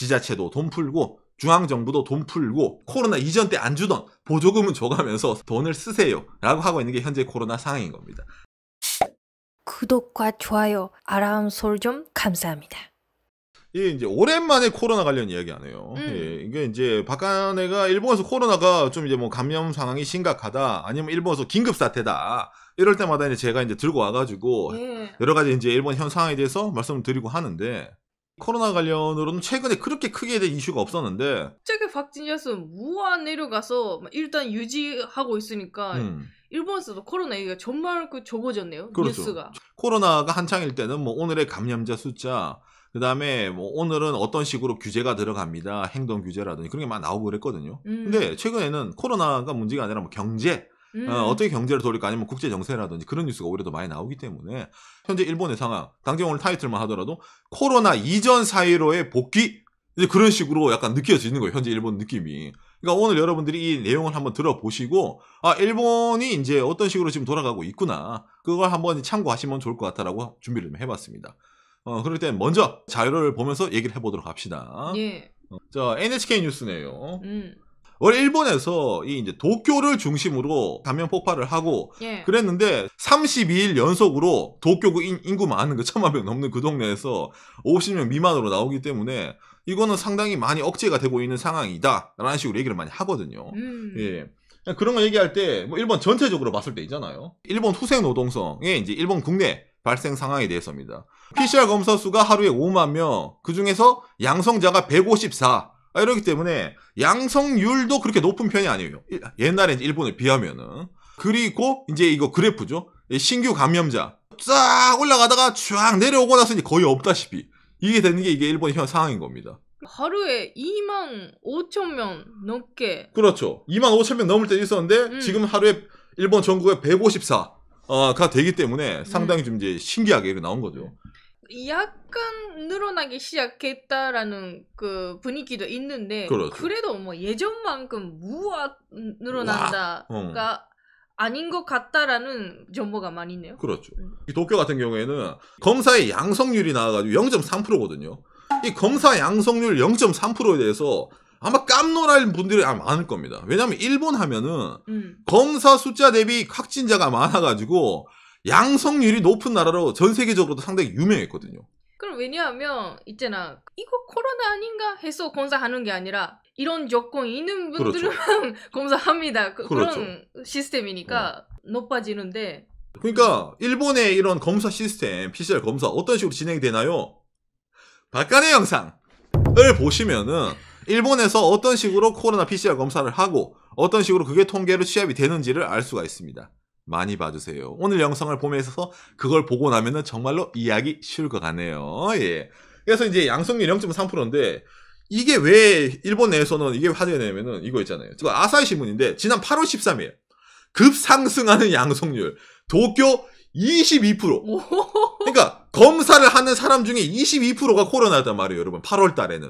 지자체도 돈 풀고 중앙정부도 돈 풀고 코로나 이전 때 안 주던 보조금은 줘가면서 돈을 쓰세요 라고 하고 있는 게 현재 코로나 상황인 겁니다. 구독과 좋아요, 아람 솔좀 감사합니다. 이 예, 이제 오랜만에 코로나 관련 이야기하네요. 음. 예, 이게 이제 박간애가 일본에서 코로나가 좀 이제 뭐 감염 상황이 심각하다, 아니면 일본에서 긴급 사태다 이럴 때마다 이제 제가 이제 들고 와가지고 예. 여러 가지 이제 일본 현 상황에 대해서 말씀을 드리고 하는데 코로나 관련으로는 최근에 그렇게 크게 된 이슈가 없었는데 최근 박진자는 무한 내려가서 일단 유지하고 있으니까 음. 일본에서도 코로나 얘기가 정말 그 적어졌네요. 그렇죠. 뉴스가 코로나가 한창일 때는 뭐 오늘의 감염자 숫자 그다음에 뭐 오늘은 어떤 식으로 규제가 들어갑니다. 행동 규제라든지 그런 게 막 나오고 그랬거든요. 음. 근데 최근에는 코로나가 문제가 아니라 뭐 경제 음. 어, 떻게 경제를 돌릴까 아니면 국제 정세라든지 그런 뉴스가 오히려 더 많이 나오기 때문에 현재 일본의 상황 당장 오늘 타이틀만 하더라도 코로나 이전 사이로의 복귀 이제 그런 식으로 약간 느껴지는 거예요 현재 일본 느낌이 그러니까 오늘 여러분들이 이 내용을 한번 들어보시고 아 일본이 이제 어떤 식으로 지금 돌아가고 있구나 그걸 한번 참고하시면 좋을 것 같다라고 준비를 좀 해봤습니다 어 그럴 땐 먼저 자료를 보면서 얘기를 해보도록 합시다 예. 어, 자 NHK 뉴스네요 음. 원래 일본에서 이 이제 도쿄를 중심으로 감염 폭발을 하고 예. 그랬는데 32일 연속으로 도쿄구 인, 인구 많은 그 천만 명 넘는 그 동네에서 50명 미만으로 나오기 때문에 이거는 상당히 많이 억제가 되고 있는 상황이다라는 식으로 얘기를 많이 하거든요. 음. 예. 그런 거 얘기할 때 뭐 일본 전체적으로 봤을 때 있잖아요. 일본 후생 노동성에 이제 일본 국내 발생 상황에 대해서입니다. PCR 검사 수가 하루에 5만 명, 그 중에서 양성자가 154, 아, 이러기 때문에 양성률도 그렇게 높은 편이 아니에요. 옛날에 일본을 비하면은. 그리고 이제 이거 그래프죠. 신규 감염자 쫙 올라가다가 쫙 내려오고 나서 이제 거의 없다시피 이게 되는 게 이게 일본의 현 상황인 겁니다. 하루에 2만 5천 명 넘게. 그렇죠. 2만 5천 명 넘을 때 있었는데 음. 지금 하루에 일본 전국에 154가 어, 되기 때문에 네. 상당히 좀 이제 신기하게 나온 거죠. 약간 늘어나기 시작했다라는 그 분위기도 있는데 그렇죠. 그래도뭐 예전만큼 무악 늘어난다가 어. 아닌 것 같다라는 정보가 많이 있네요. 그렇죠. 음. 도쿄 같은 경우에는 검사의 양성률이 나와가지고 0.3%거든요. 이 검사 양성률 0.3%에 대해서 아마 깜놀할 분들이 아마 많을 겁니다. 왜냐하면 일본 하면은 음. 검사 숫자 대비 확진자가 많아가지고 양성률이 높은 나라로 전 세계적으로도 상당히 유명했거든요. 그럼 왜냐하면 있잖아 이거 코로나 아닌가 해서 검사하는 게 아니라 이런 여건이 있는 그렇죠. 분들만 그렇죠. 검사합니다. 그, 그렇죠. 런 시스템이니까 어. 높아지는데 그러니까 일본의 이런 검사 시스템 PCR 검사 어떤 식으로 진행되나요? 이 박간의 영상을 보시면은 일본에서 어떤 식으로 코로나 PCR 검사를 하고 어떤 식으로 그게 통계로 취합이 되는지를 알 수가 있습니다. 많이 봐주세요. 오늘 영상을 보면서 그걸 보고 나면은 정말로 이해하기 쉬울 것 같네요. 예. 그래서 이제 양성률 0.3%인데 이게 왜 일본 내에서는 이게 화제냐면은 이거 있잖아요. 지금 아사히 신문인데 지난 8월 13일 급상승하는 양성률 도쿄 22%. 그러니까 검사를 하는 사람 중에 22%가 코로나였단 말이에요, 여러분. 8월 달에는.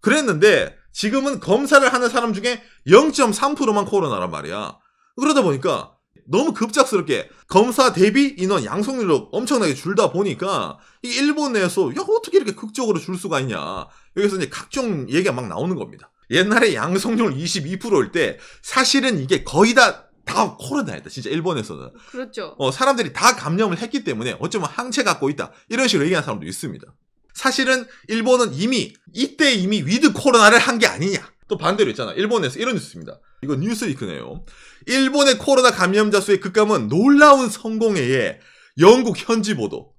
그랬는데 지금은 검사를 하는 사람 중에 0.3%만 코로나란 말이야. 그러다 보니까 너무 급작스럽게 검사 대비 인원 양성률로 엄청나게 줄다 보니까 이 일본 내에서 야 어떻게 이렇게 극적으로 줄 수가 있냐 여기서 이제 각종 얘기가 막 나오는 겁니다. 옛날에 양성률 22%일 때 사실은 이게 거의 다 다 코로나였다. 진짜 일본에서는. 그렇죠. 어, 사람들이 다 감염을 했기 때문에 어쩌면 항체 갖고 있다. 이런 식으로 얘기하는 사람도 있습니다. 사실은 일본은 이미 이때 이미 위드 코로나를 한 게 아니냐. 또 반대로 있잖아. 일본에서 이런 뉴스입니다. 이거 뉴스위크네요. 일본의 코로나 감염자 수의 급감은 놀라운 성공에 의해 영국 현지 보도.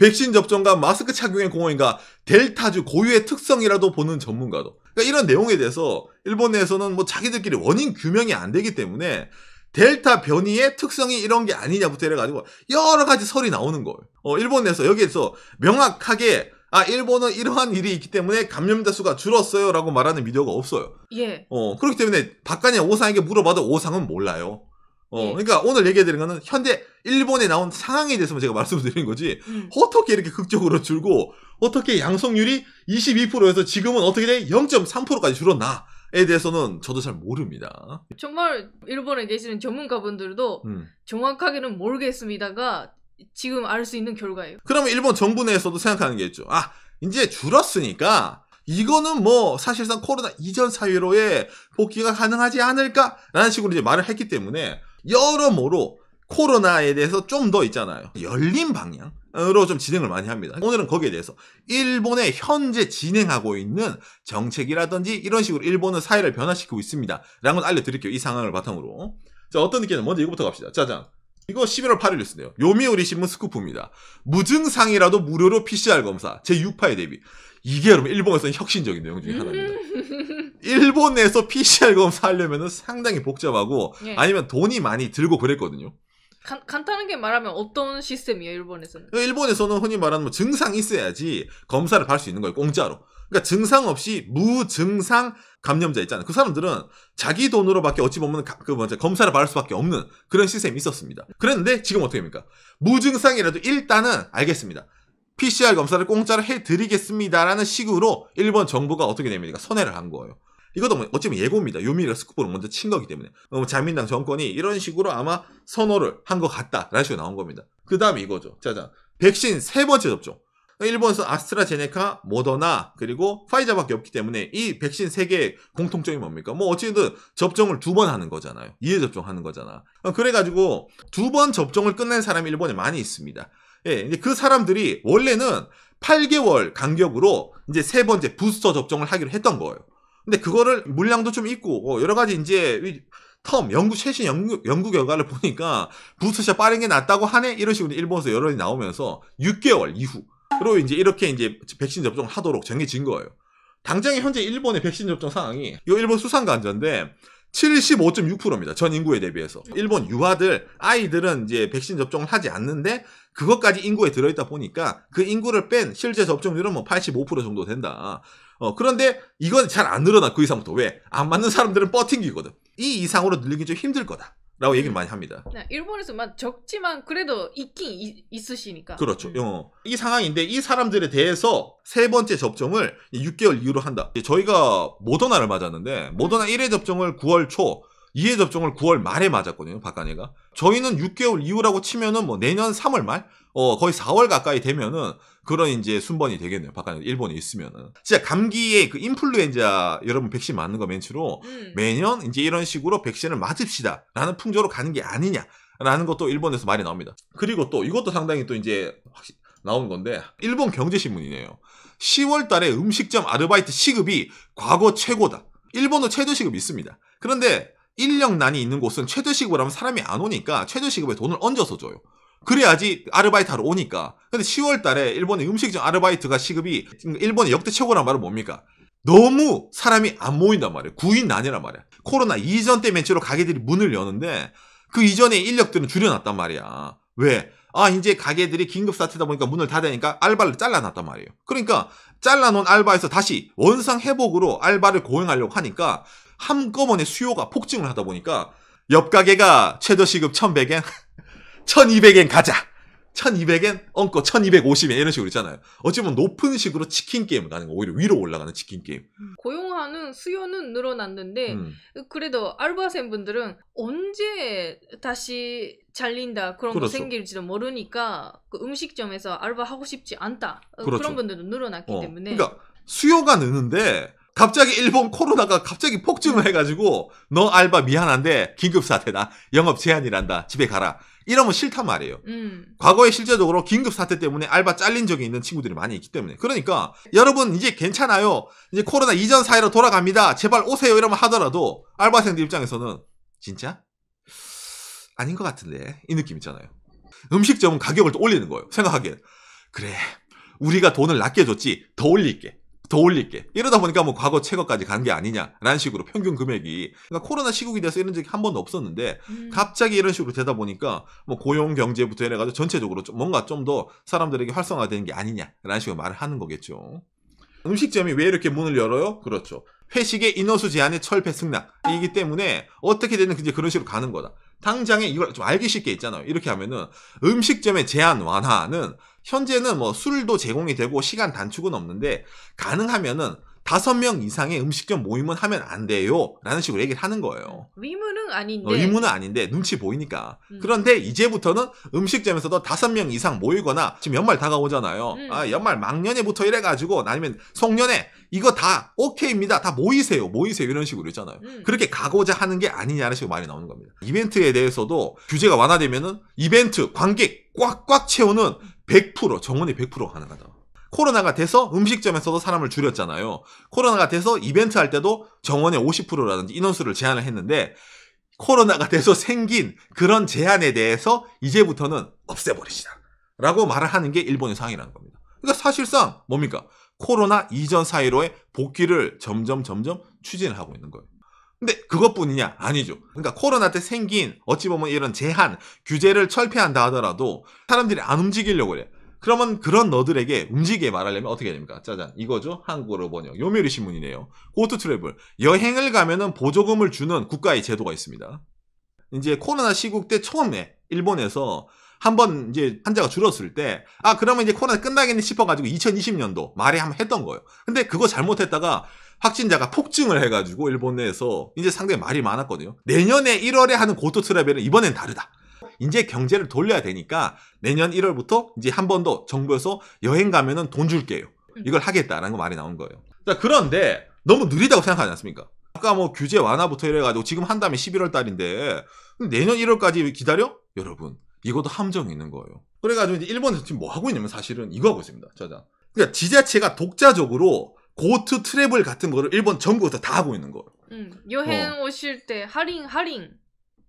백신 접종과 마스크 착용의 공헌인가 델타주 고유의 특성이라도 보는 전문가도. 그러니까 이런 내용에 대해서 일본에서는 뭐 자기들끼리 원인 규명이 안 되기 때문에 델타 변이의 특성이 이런 게 아니냐부터 해가지고 여러 가지 설이 나오는 거예요. 어, 일본에서 여기에서 명확하게 아 일본은 이러한 일이 있기 때문에 감염자 수가 줄었어요라고 말하는 미디어가 없어요. 예. 어 그렇기 때문에 박간이 오상에게 물어봐도 오상은 몰라요. 어 예. 그러니까 오늘 얘기해드린 거는 현재 일본에 나온 상황에 대해서만 제가 말씀드린 거지 음. 어떻게 이렇게 극적으로 줄고 어떻게 양성률이 22%에서 지금은 어떻게 돼 0.3%까지 줄었나? 에 대해서는 저도 잘 모릅니다. 정말 일본에 계시는 전문가분들도 음. 정확하게는 모르겠습니다가 지금 알 수 있는 결과예요. 그러면 일본 정부 내에서도 생각하는 게 있죠. 아, 이제 줄었으니까 이거는 뭐 사실상 코로나 이전 사회로의 복귀가 가능하지 않을까라는 식으로 이제 말을 했기 때문에 여러모로 코로나에 대해서 좀 더 있잖아요. 열린 방향으로 좀 진행을 많이 합니다. 오늘은 거기에 대해서 일본의 현재 진행하고 있는 정책이라든지 이런 식으로 일본은 사회를 변화시키고 있습니다. 라는 걸 알려드릴게요. 이 상황을 바탕으로. 자, 어떤 느낌이냐? 먼저 이거부터 갑시다. 짜잔. 이거 11월 8일뉴스네요. 요미우리 신문 스쿠프입니다. 무증상이라도 무료로 PCR 검사. 제6파에 대비. 이게 여러분 일본에서는 혁신적인 내용 중에 하나입니다. 일본에서 PCR 검사하려면 상당히 복잡하고 예. 아니면 돈이 많이 들고 그랬거든요. 간, 간단하게 말하면 어떤 시스템이에요 일본에서는? 그 일본에서는 흔히 말하는 뭐 증상이 있어야지 검사를 받을 수 있는 거예요 공짜로. 그러니까 증상 없이 무증상 감염자 있잖아요. 그 사람들은 자기 돈으로밖에 어찌 보면 가, 그 뭐지 검사를 받을 수밖에 없는 그런 시스템이 있었습니다. 그랬는데 지금 어떻게 됩니까? 무증상이라도 일단은 알겠습니다. PCR 검사를 공짜로 해드리겠습니다라는 식으로 일본 정부가 어떻게 됩니까? 손해를한 거예요. 이것도 뭐 어쩌면 예고입니다. 유미가 스쿠버를 먼저 친 거기 때문에. 어, 뭐 자민당 정권이 이런 식으로 아마 선호를 한 것 같다라는 식으로 나온 겁니다. 그 다음에 이거죠. 자자. 백신 세 번째 접종. 일본에서 아스트라제네카, 모더나, 그리고 파이자밖에 없기 때문에 이 백신 세 개의 공통점이 뭡니까? 뭐 어쨌든 접종을 두 번 하는 거잖아요. 이해 접종하는 거잖아. 어, 그래가지고 두 번 접종을 끝낸 사람이 일본에 많이 있습니다. 예, 이제 그 사람들이 원래는 8개월 간격으로 이제 세 번째 부스터 접종을 하기로 했던 거예요. 근데 그거를 물량도 좀 있고 어, 여러 가지 이제 텀 연구 최신 연구, 연구 결과를 보니까 부스샷 빠른 게 낫다고 하네 이런 식으로 일본에서 여론이 나오면서 6개월 이후 그리고 이제 이렇게 이제 백신 접종을 하도록 정해진 거예요. 당장에 현재 일본의 백신 접종 상황이 이 일본 수상 간자인데 75.6%입니다. 전 인구에 대비해서. 일본 유아들, 아이들은 이제 백신 접종을 하지 않는데 그것까지 인구에 들어있다 보니까 그 인구를 뺀 실제 접종률은 뭐 85% 정도 된다. 어, 그런데 이건 잘 안 늘어나 그 이상부터 왜? 안 맞는 사람들은 버팅기거든이 이상으로 늘리긴 좀 힘들 거다. 라고 얘기를 많이 합니다. 네, 일본에서만 적지만 그래도 있긴 있, 있으시니까. 그렇죠. 음. 어. 이 상황인데 이 사람들에 대해서 세 번째 접종을 6개월 이후로 한다. 저희가 모더나를 맞았는데 모더나 1회 접종을 9월 초, 2회 접종을 9월 말에 맞았거든요. 박간이가. 저희는 6개월 이후라고 치면은 뭐 내년 3월 말, 어 거의 4월 가까이 되면은 그런 이제 순번이 되겠네요. 바깥에 일본에 있으면은. 진짜 감기에 그 인플루엔자 여러분 백신 맞는 거 맨치로 음. 매년 이제 이런 식으로 백신을 맞읍시다. 라는 풍조로 가는 게 아니냐. 라는 것도 일본에서 말이 나옵니다. 그리고 또 이것도 상당히 또 이제 확실히 나온 건데 일본 경제신문이네요. 10월 달에 음식점 아르바이트 시급이 과거 최고다. 일본도 최저 시급이 있습니다. 그런데 인력난이 있는 곳은 최저 시급을 하면 사람이 안 오니까 최저 시급에 돈을 얹어서 줘요. 그래야지 아르바이트 하러 오니까. 근데 10월 달에 일본의 음식점 아르바이트가 시급이 일본의 역대 최고란 말은 뭡니까? 너무 사람이 안 모인단 말이에요. 구인 난이란 말이야. 코로나 이전 때 맨체로 가게들이 문을 여는데 그 이전에 인력들은 줄여놨단 말이야. 왜? 아, 이제 가게들이 긴급 사태다 보니까 문을 닫으니까 알바를 잘라놨단 말이에요. 그러니까 잘라놓은 알바에서 다시 원상 회복으로 알바를 고용하려고 하니까 한꺼번에 수요가 폭증을 하다 보니까 옆 가게가 최저 시급 1,100엔 1200엔 가자. 1200엔 엉고 1250엔 이런 식으로 있잖아요. 어찌 보면 높은 식으로 치킨 게임을 가는 거 오히려 위로 올라가는 치킨 게임. 고용하는 수요는 늘어났는데 음. 그래도 알바생 분들은 언제 다시 잘린다 그런 그렇죠. 거 생길지도 모르니까 그 음식점에서 알바 하고 싶지 않다 그렇죠. 그런 분들도 늘어났기 어. 때문에. 그러니까 수요가 느는데 갑자기 일본 코로나가 갑자기 폭증을 네. 해가지고 너 알바 미안한데 긴급 사태다 영업 제한이란다 집에 가라 이러면 싫단 말이에요. 음. 과거에 실제적으로 긴급 사태 때문에 알바 잘린 적이 있는 친구들이 많이 있기 때문에 그러니까 여러분 이제 괜찮아요 이제 코로나 이전 사회로 돌아갑니다 제발 오세요 이러면 하더라도 알바생들 입장에서는 진짜 아닌 것 같은데 이 느낌 있잖아요. 음식점은 가격을 또 올리는 거예요. 생각하기엔 그래 우리가 돈을 낮게 줬지 더 올릴게. 더 올릴게. 이러다 보니까 뭐 과거 최고까지 간 게 아니냐라는 식으로 평균 금액이 그러니까 코로나 시국이 돼서 이런 적이 한 번도 없었는데 음. 갑자기 이런 식으로 되다 보니까 뭐 고용 경제부터 해가지고 전체적으로 좀 뭔가 좀 더 사람들에게 활성화되는 게 아니냐라는 식으로 말을 하는 거겠죠. 음식점이 왜 이렇게 문을 열어요? 그렇죠. 회식의 인원수 제한의 철폐 승낙이기 때문에 어떻게 되는 이제 그런 식으로 가는 거다. 당장에 이걸 좀 알기 쉽게 있잖아요. 이렇게 하면은 음식점의 제한 완화는 현재는 뭐 술도 제공이 되고 시간 단축은 없는데 가능하면은 다섯 명 이상의 음식점 모임은 하면 안 돼요. 라는 식으로 얘기를 하는 거예요. 의무는 아닌데. 어, 의무는 아닌데, 눈치 보이니까. 음. 그런데 이제부터는 음식점에서도 다섯 명 이상 모이거나, 지금 연말 다가오잖아요. 음. 아, 연말 막년에부터 이래가지고, 아니면 송년회, 이거 다 오케이입니다. 다 모이세요. 모이세요. 이런 식으로 있잖아요. 음. 그렇게 가고자 하는 게 아니냐는 식으로 많이 나오는 겁니다. 이벤트에 대해서도 규제가 완화되면은 이벤트, 관객, 꽉꽉 채우는 100% 정원이 100% 가능하다. 코로나가 돼서 음식점에서도 사람을 줄였잖아요. 코로나가 돼서 이벤트 할 때도 정원의 50%라든지 인원수를 제한을 했는데 코로나가 돼서 생긴 그런 제한에 대해서 이제부터는 없애버리시다. 라고 말을 하는 게 일본의 상이라는 황 겁니다. 그러니까 사실상 뭡니까? 코로나 이전 사이로의 복귀를 점점 점점 추진을 하고 있는 거예요. 근데 그것뿐이냐? 아니죠. 그러니까 코로나 때 생긴 어찌 보면 이런 제한, 규제를 철폐한다 하더라도 사람들이 안 움직이려고 그래. 그러면 그런 너들에게 움직이게 말하려면 어떻게 해야 됩니까? 짜잔. 이거죠. 한국어로 번역. 요미우리 신문이네요. 고트 트래블. 여행을 가면은 보조금을 주는 국가의 제도가 있습니다. 이제 코로나 시국 때 처음에 일본에서 한번 이제 환자가 줄었을 때 아 그러면 이제 코로나 끝나겠네 싶어가지고 2020년도 말에 한번 했던 거예요. 근데 그거 잘못했다가 확진자가 폭증을 해가지고 일본 내에서 이제 상당히 말이 많았거든요. 내년에 1월에 하는 고토 트래벨은 이번엔 다르다. 이제 경제를 돌려야 되니까 내년 1월부터 이제 한 번 더 정부에서 여행 가면은 돈 줄게요. 음. 이걸 하겠다라는 거 말이 나온 거예요. 자 그런데 너무 느리다고 생각하지 않습니까? 아까 뭐 규제 완화부터 이래가지고 지금 한다음에 11월 달인데 내년 1월까지 기다려? 여러분 이것도 함정이 있는 거예요. 그래가지고 이제 일본에서 지금 뭐 하고 있냐면 사실은 이거 하고 있습니다. 저자. 그러니까 지자체가 독자적으로 고트 트래블 같은 거를 일본 전국에서다 하고 있는 거예요. 음, 여행 어. 오실 때 할인 할인.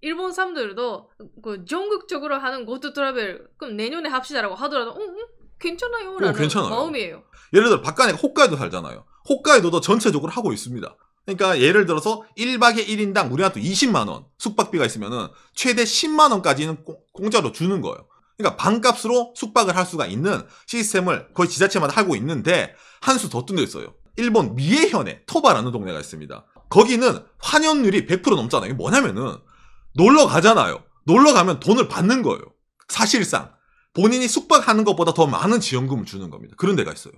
일본 사람들도 그 전국적으로 하는 고트 트래블 그럼 내년에 합시다라고 하더라도 응, 응 괜찮아요라는 어, 음, 어 괜찮아요. 마음이에요. 예를 들어 박간에 홋카이도 살잖아요. 홋카이도도 전체적으로 하고 있습니다. 그러니까 예를 들어서 1박에 1인당 우리한테 20만 원 숙박비가 있으면은 최대 10만 원까지는 꼭 공짜로 주는 거예요. 그러니까 반값으로 숙박을 할 수가 있는 시스템을 거의 지자체마다 하고 있는데 한 수 더 뜬거 있어요. 일본 미에현에 토바라는 동네가 있습니다. 거기는 환영률이 100% 넘잖아요. 뭐냐면은 놀러 가잖아요. 놀러 가면 돈을 받는 거예요. 사실상 본인이 숙박하는 것보다 더 많은 지원금을 주는 겁니다. 그런 데가 있어요.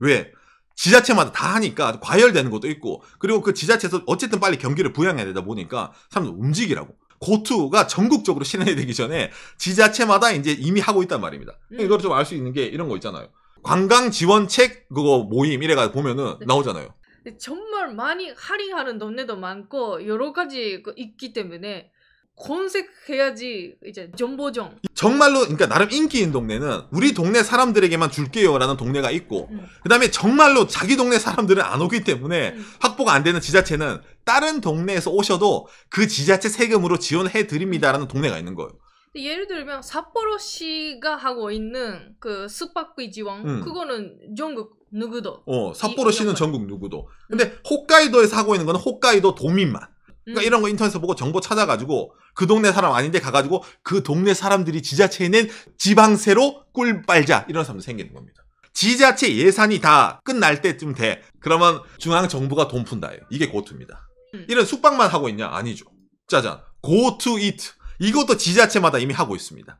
왜? 지자체마다 다 하니까 과열되는 것도 있고 그리고 그 지자체에서 어쨌든 빨리 경기를 부양해야 되다 보니까 사람들 움직이라고 고투가 전국적으로 실현되기 전에 지자체마다 이제 이미 하고 있단 말입니다. 음. 이걸 좀 알 수 있는 게 이런 거 있잖아요. 관광 지원책 그거 모임 이래가 보면은 네. 나오잖아요. 정말 많이 할인하는 동네도 많고 여러 가지 그 있기 때문에 검색해야지 이제 정보정 정말로 그러니까 나름 인기인 동네는 우리 동네 사람들에게만 줄게요라는 동네가 있고 음. 그다음에 정말로 자기 동네 사람들은 안 오기 때문에 음. 확보가 안 되는 지자체는 다른 동네에서 오셔도 그 지자체 세금으로 지원해 드립니다라는 동네가 있는 거예요. 예를 들면 삿포로시가 하고 있는 그 숙박비 지원 음. 그거는 전국 누구도. 어 삿포로시는 전국 누구도. 음. 근데 홋카이도에서 하고 있는 거는 홋카이도 도민만. 그러니까 음. 이런 거 인터넷에서 보고 정보 찾아가지고 그 동네 사람 아닌데 가가지고 그 동네 사람들이 지자체에 낸 지방세로 꿀 빨자 이런 사람도 생기는 겁니다. 지자체 예산이 다 끝날 때쯤 돼. 그러면 중앙 정부가 돈 푼다예요. 이게 고투입니다. 음. 이런 숙박만 하고 있냐? 아니죠. 짜잔. 고투 이트. 이것도 지자체마다 이미 하고 있습니다.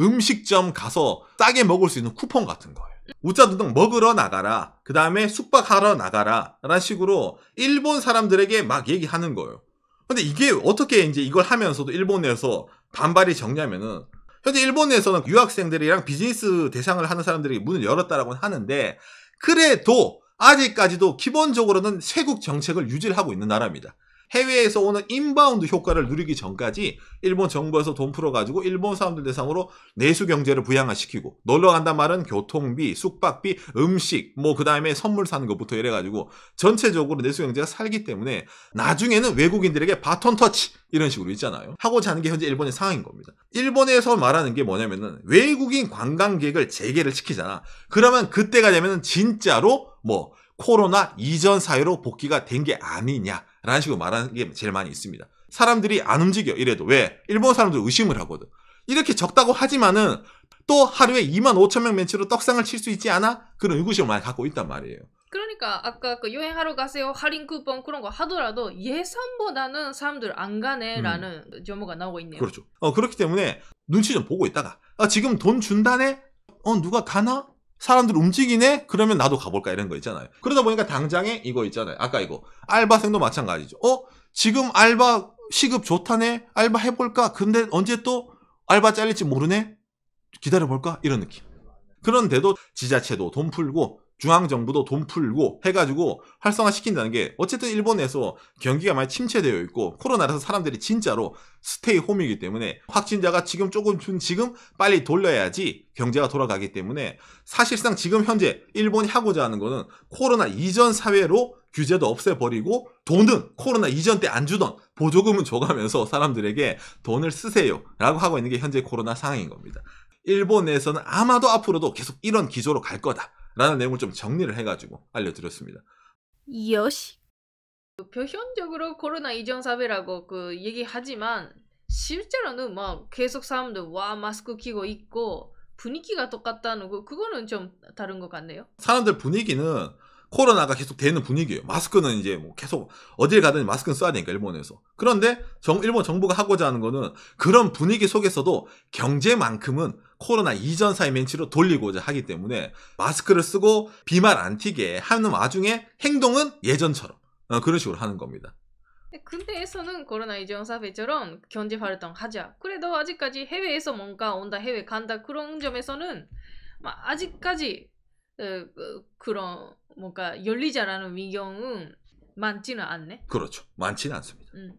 음식점 가서 싸게 먹을 수 있는 쿠폰 같은 거예요. 우짜두둥 먹으러 나가라. 그 다음에 숙박하러 나가라. 라는 식으로 일본 사람들에게 막 얘기하는 거예요. 근데 이게 어떻게 이제 이걸 하면서도 일본에서 반발이 적냐면은 현재 일본에서는 유학생들이랑 비즈니스 대상을 하는 사람들이 문을 열었다라고 하는데 그래도 아직까지도 기본적으로는 세국 정책을 유지하고 를 있는 나라입니다. 해외에서 오는 인바운드 효과를 누리기 전까지 일본 정부에서 돈 풀어가지고 일본 사람들 대상으로 내수 경제를 부양화시키고 놀러 간단 말은 교통비, 숙박비, 음식, 뭐 그 다음에 선물 사는 것부터 이래가지고 전체적으로 내수 경제가 살기 때문에 나중에는 외국인들에게 바톤 터치 이런 식으로 있잖아요. 하고자 하는 게 현재 일본의 상황인 겁니다. 일본에서 말하는 게 뭐냐면은 외국인 관광객을 재개를 시키잖아. 그러면 그때가 되면은 진짜로 뭐 코로나 이전 사회로 복귀가 된 게 아니냐. 라는 식으로 말하는 게 제일 많이 있습니다. 사람들이 안 움직여 이래도 왜? 일본 사람들 의심을 하거든. 이렇게 적다고 하지만은 또 하루에 2만 5천 명 멘치로 떡상을 칠 수 있지 않아? 그런 의구심을 많이 갖고 있단 말이에요. 그러니까 아까 그 여행하러 가세요 할인 쿠폰 그런 거 하더라도 예산보다는 사람들 안 가네라는 음. 점호가 나오고 있네요. 그렇죠. 어, 그렇기 때문에 눈치 좀 보고 있다가 아, 지금 돈 준다네? 어 누가 가나? 사람들 움직이네? 그러면 나도 가볼까 이런 거 있잖아요. 그러다 보니까 당장에 이거 있잖아요. 아까 이거 알바생도 마찬가지죠. 어? 지금 알바 시급 좋다네? 알바 해볼까? 근데 언제 또 알바 잘릴지 모르네? 기다려볼까? 이런 느낌. 그런데도 지자체도 돈 풀고 중앙정부도 돈 풀고 해가지고 활성화시킨다는 게 어쨌든 일본에서 경기가 많이 침체되어 있고 코로나라서 사람들이 진짜로 스테이 홈이기 때문에 확진자가 지금 조금 지금 빨리 돌려야지 경제가 돌아가기 때문에 사실상 지금 현재 일본이 하고자 하는 거는 코로나 이전 사회로 규제도 없애버리고 돈은 코로나 이전 때 안 주던 보조금은 줘가면서 사람들에게 돈을 쓰세요 라고 하고 있는 게 현재 코로나 상황인 겁니다. 일본에서는 아마도 앞으로도 계속 이런 기조로 갈 거다. 라는 내용을 좀 정리를 해가지고 알려드렸습니다. 여시. 그 표현적으로 코로나 이전 사회라고 그 얘기하지만 실제로는 막 뭐 계속 사람들 와 마스크 끼고 있고 분위기가 똑같다는 거 그거는 좀 다른 것 같네요. 사람들 분위기는 코로나가 계속 되는 분위기예요. 마스크는 이제 뭐 계속 어딜 가든 마스크는 써야 되니까 일본에서. 그런데 정, 일본 정부가 하고자 하는 거는 그런 분위기 속에서도 경제만큼은 코로나 이전 사이 멘치로 돌리고자 하기 때문에 마스크를 쓰고 비말 안 튀게 하는 와중에 행동은 예전처럼 어, 그런 식으로 하는 겁니다. 네, 근데에서는 코로나 이전 사회처럼 경제 활동 하자. 그래도 아직까지 해외에서 뭔가 온다, 해외 간다 그런 점에서는 뭐 아직까지 어, 그, 그런 뭔가 열리자라는 위경은 많지는 않네. 그렇죠. 많지는 않습니다. 음.